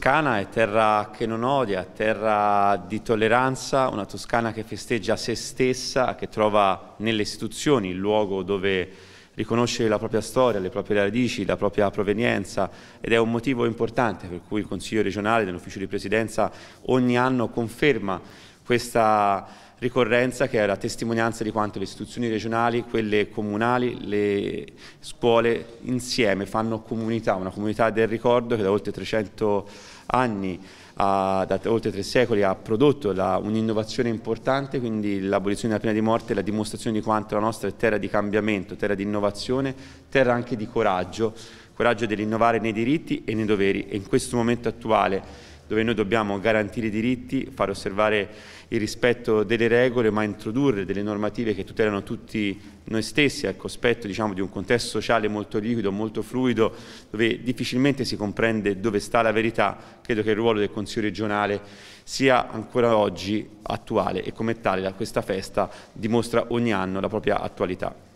Toscana è terra che non odia, terra di tolleranza, una Toscana che festeggia se stessa, che trova nelle istituzioni il luogo dove riconoscere la propria storia, le proprie radici, la propria provenienza ed è un motivo importante per cui il Consiglio regionale dell'Ufficio di Presidenza ogni anno conferma questa ricorrenza che è la testimonianza di quanto le istituzioni regionali, quelle comunali, le scuole insieme fanno comunità, una comunità del ricordo che da oltre 300 anni, ha, da oltre tre secoli ha prodotto un'innovazione importante, quindi l'abolizione della pena di morte è la dimostrazione di quanto la nostra è terra di cambiamento, terra di innovazione, terra anche di coraggio, coraggio dell'innovare nei diritti e nei doveri e in questo momento attuale dove noi dobbiamo garantire i diritti, far osservare il rispetto delle regole, ma introdurre delle normative che tutelano tutti noi stessi al cospetto ecco, diciamo, di un contesto sociale molto liquido, molto fluido, dove difficilmente si comprende dove sta la verità, credo che il ruolo del Consiglio regionale sia ancora oggi attuale e come tale questa festa dimostra ogni anno la propria attualità.